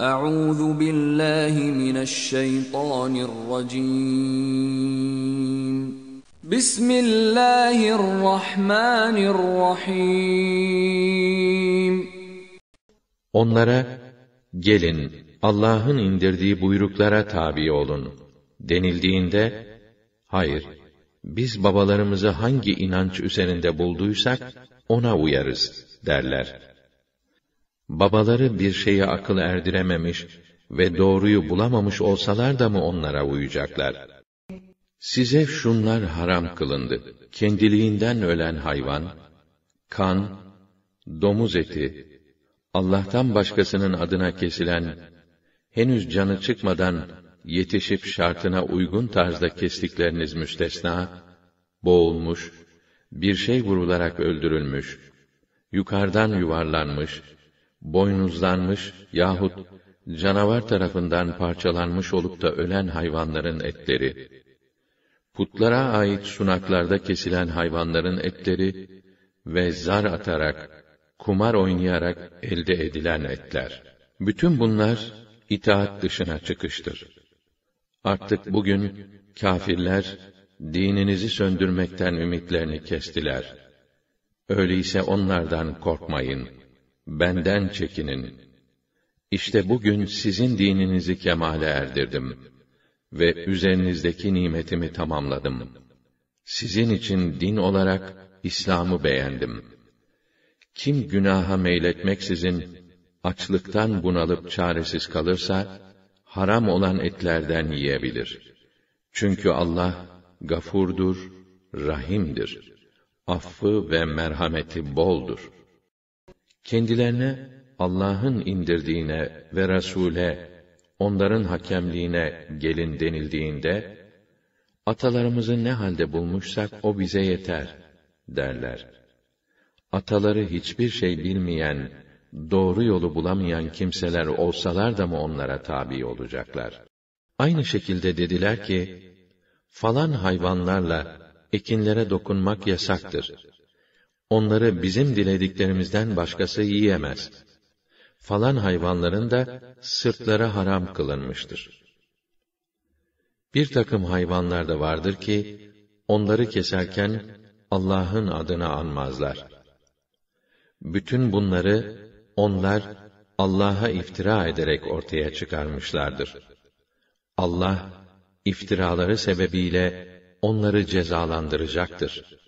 Euzu billahi mineşşeytanirracim. Bismillahirrahmanirrahim. Onlara gelin Allah'ın indirdiği buyruklara tabi olun denildiğinde hayır biz babalarımızı hangi inanç üzerinde bulduysak ona uyarız derler. Babaları bir şeye akıl erdirememiş ve doğruyu bulamamış olsalar da mı onlara uyacaklar? Size şunlar haram kılındı. Kendiliğinden ölen hayvan, kan, domuz eti, Allah'tan başkasının adına kesilen, henüz canı çıkmadan yetişip şartına uygun tarzda kestikleriniz müstesna, boğulmuş, bir şey vurularak öldürülmüş, yukarıdan yuvarlanmış, boynuzlanmış yahut canavar tarafından parçalanmış olup da ölen hayvanların etleri, putlara ait sunaklarda kesilen hayvanların etleri ve zar atarak, kumar oynayarak elde edilen etler. Bütün bunlar itaat dışına çıkıştır. Artık bugün kafirler dininizi söndürmekten ümitlerini kestiler. Öyleyse onlardan korkmayın.'' benden çekinin. İşte bugün sizin dininizi kemale erdirdim ve üzerinizdeki nimetimi tamamladım. Sizin için din olarak İslam'ı beğendim. Kim günaha meyletmeksizin açlıktan bunalıp çaresiz kalırsa haram olan etlerden yiyebilir. Çünkü Allah gafurdur, rahimdir. Affı ve merhameti boldur.'' kendilerine Allah'ın indirdiğine ve Resul'e, onların hakemliğine gelin denildiğinde, atalarımızı ne halde bulmuşsak o bize yeter, derler. Ataları hiçbir şey bilmeyen, doğru yolu bulamayan kimseler olsalar da mı onlara tabi olacaklar? Aynı şekilde dediler ki, falan hayvanlarla ekinlere dokunmak yasaktır onları bizim dilediklerimizden başkası yiyemez. Falan hayvanların da sırtları haram kılınmıştır. Bir takım hayvanlar da vardır ki, onları keserken Allah'ın adını anmazlar. Bütün bunları onlar Allah'a iftira ederek ortaya çıkarmışlardır. Allah iftiraları sebebiyle onları cezalandıracaktır.